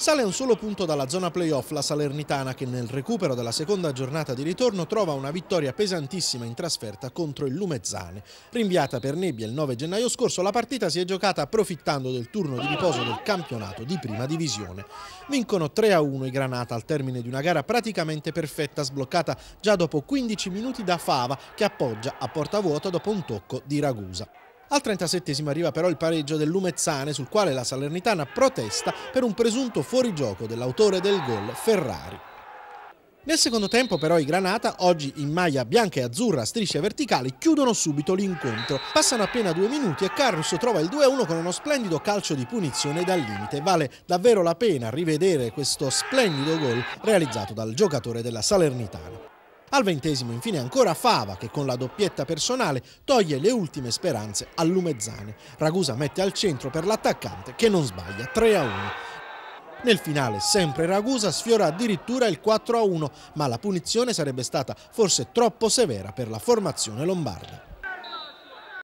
Sale a un solo punto dalla zona playoff la Salernitana che nel recupero della seconda giornata di ritorno trova una vittoria pesantissima in trasferta contro il Lumezzane. Rinviata per nebbia il 9 gennaio scorso, la partita si è giocata approfittando del turno di riposo del campionato di prima divisione. Vincono 3-1 i Granata al termine di una gara praticamente perfetta sbloccata già dopo 15 minuti da Fava che appoggia a porta vuota dopo un tocco di Ragusa. Al 37 arriva però il pareggio del Lumezzane sul quale la Salernitana protesta per un presunto fuorigioco dell'autore del gol Ferrari. Nel secondo tempo però i Granata, oggi in maglia bianca e azzurra a strisce verticali, chiudono subito l'incontro. Passano appena due minuti e Carrus trova il 2-1 con uno splendido calcio di punizione dal limite. Vale davvero la pena rivedere questo splendido gol realizzato dal giocatore della Salernitana. Al ventesimo infine ancora Fava che con la doppietta personale toglie le ultime speranze al Lumezzane. Ragusa mette al centro per l'attaccante che non sbaglia 3 1. Nel finale sempre Ragusa sfiora addirittura il 4 1 ma la punizione sarebbe stata forse troppo severa per la formazione lombarda.